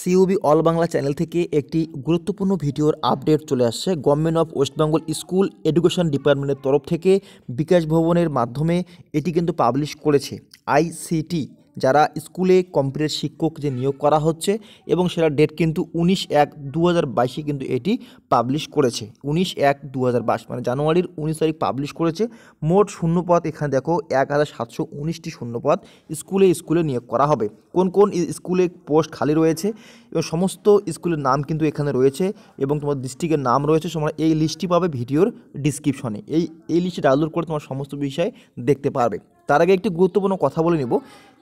সিইউবি all Bangla channel থেকে একটি গুরুত্বপূর্ণ ভিডিওর আপডেট চলে আসছে government of West Bengal school education ডিপার্টমেন্টের তরফ থেকে বিকাশ ভবনের মাধ্যমে এটি কিন্তু পাবলিশ করেছে আইসিটি যারা স্কুলে কম্পিউটার শিক্ষক যে নিয়োগ করা হচ্ছে এবং সেটা ডেট কিন্তু উনিশ এক দু হাজার বাইশে কিন্তু এটি পাবলিশ করেছে উনিশ এক দু হাজার বাইশ মানে জানুয়ারির উনিশ তারিখ পাবলিশ করেছে মোট শূন্যপদ এখানে দেখো এক হাজার সাতশো উনিশটি শূন্যপদ স্কুলে স্কুলে নিয়োগ করা হবে কোন কোন স্কুলে পোস্ট খালি রয়েছে এবং সমস্ত স্কুলের নাম কিন্তু এখানে রয়েছে এবং তোমার ডিস্ট্রিক্টের নাম রয়েছে তোমরা এই লিস্টটি পাবে ভিডিওর ডিসক্রিপশনে এই এই লিস্টটি ডাউনলোড করে তোমার সমস্ত বিষয় দেখতে পারবে তার আগে একটি গুরুত্বপূর্ণ কথা বলে নিব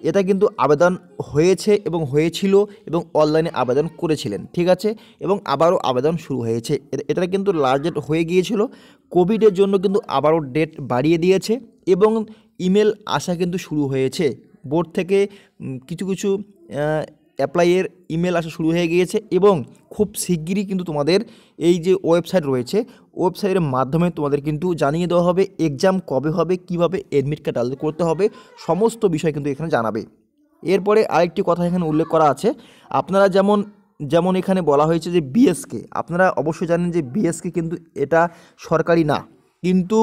এটা কিন্তু আবেদন হয়েছে এবং হয়েছিল এবং অনলাইনে আবেদন করেছিলেন ঠিক আছে এবং আবারও আবেদন শুরু হয়েছে এটা কিন্তু লার্জেট হয়ে গিয়েছিল কোভিডের জন্য কিন্তু আবারও ডেট বাড়িয়ে দিয়েছে এবং ইমেল আসা কিন্তু শুরু হয়েছে বোর্ড থেকে কিছু কিছু অ্যাপ্লাইয়ের ইমেল আসা শুরু হয়ে গিয়েছে এবং খুব শিগগিরই কিন্তু তোমাদের এই যে ওয়েবসাইট রয়েছে ওয়েবসাইটের মাধ্যমে তোমাদের কিন্তু জানিয়ে দেওয়া হবে এক্সাম কবে হবে কিভাবে অ্যাডমিট কার্ড আলাদা করতে হবে সমস্ত বিষয় কিন্তু এখানে জানাবে এরপরে আরেকটি কথা এখানে উল্লেখ করা আছে আপনারা যেমন যেমন এখানে বলা হয়েছে যে বিএসকে আপনারা অবশ্যই জানেন যে বিএসকে কিন্তু এটা সরকারি না কিন্তু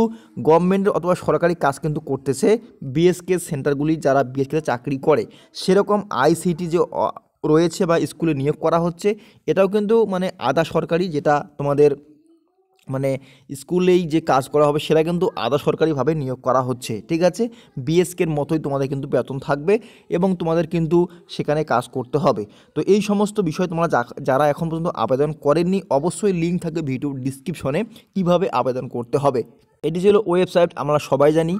গভর্নমেন্টের অথবা সরকারি কাজ কিন্তু করতেছে বিএসকে সেন্টারগুলি যারা বিএসকে চাকরি করে সেরকম আইসিটি যে রয়েছে বা স্কুলে নিয়োগ করা হচ্ছে এটাও কিন্তু মানে আধা সরকারি যেটা তোমাদের মানে স্কুলেই যে কাজ করা হবে সেটা কিন্তু আধা সরকারিভাবে নিয়োগ করা হচ্ছে ঠিক আছে বিএসকের মতোই তোমাদের কিন্তু বেতন থাকবে এবং তোমাদের কিন্তু সেখানে কাজ করতে হবে তো এই সমস্ত বিষয় তোমরা যারা এখন পর্যন্ত আবেদন করেননি অবশ্যই লিঙ্ক থাকবে ভিডিও ডিসক্রিপশনে কিভাবে আবেদন করতে হবে এটি ছিল ওয়েবসাইট আমরা সবাই জানি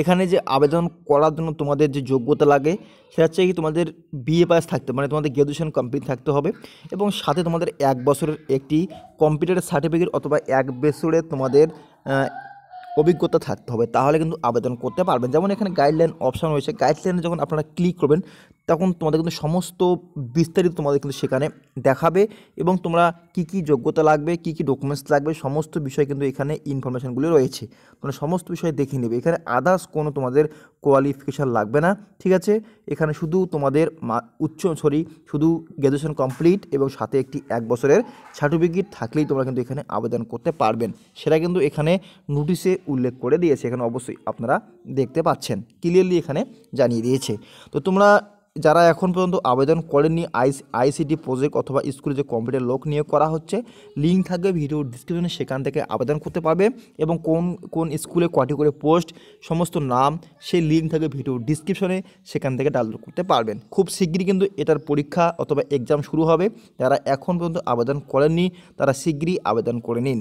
এখানে যে আবেদন করার জন্য তোমাদের যে যোগ্যতা লাগে সেটা হচ্ছে কি তোমাদের বিএ পাস থাকতে মানে তোমাদের গ্র্যাজুয়েশন কমপ্লিট থাকতে হবে এবং সাথে তোমাদের এক বছরের একটি কম্পিউটার সার্টিফিকেট অথবা এক বছরের তোমাদের অভিজ্ঞতা থাকতে হবে তাহলে কিন্তু আবেদন করতে পারবেন যেমন এখানে গাইডলাইন অপশান রয়েছে গাইডলাইনে যখন আপনারা ক্লিক করবেন তখন তোমাদের কিন্তু সমস্ত বিস্তারিত তোমাদের কিন্তু সেখানে দেখাবে এবং তোমরা কি কি যোগ্যতা লাগবে কি কি ডকুমেন্টস লাগবে সমস্ত বিষয় কিন্তু এখানে ইনফরমেশানগুলি রয়েছে তোমরা সমস্ত বিষয় দেখে নেবে এখানে আদার্স কোনো তোমাদের কোয়ালিফিকেশান লাগবে না ঠিক আছে এখানে শুধু তোমাদের উচ্চ সরি শুধু গ্র্যাজুয়েশন কমপ্লিট এবং সাথে একটি এক বছরের সার্টিফিকেট থাকলেই তোমরা কিন্তু এখানে আবেদন করতে পারবেন সেটা কিন্তু এখানে নোটিশে উল্লেখ করে দিয়েছে এখানে অবশ্যই আপনারা দেখতে পাচ্ছেন ক্লিয়ারলি এখানে জানিয়ে দিয়েছে তো তোমরা যারা এখন পর্যন্ত আবেদন করেননি আইস আইসিডি প্রজেক্ট অথবা স্কুলে যে কম্পিউটার লোক নিয়োগ করা হচ্ছে লিঙ্ক থাকবে ভিডিও ডিসক্রিপশনে সেখান থেকে আবেদন করতে পারবে এবং কোন কোন স্কুলে কটি করে পোস্ট সমস্ত নাম সেই লিঙ্ক থাকবে ভিডিও ডিসক্রিপশনে সেখান থেকে ডাউনলোড করতে পারবেন খুব শীঘ্রই কিন্তু এটার পরীক্ষা অথবা এক্সাম শুরু হবে যারা এখন পর্যন্ত আবেদন করেননি তারা শীঘ্রই আবেদন করে নিন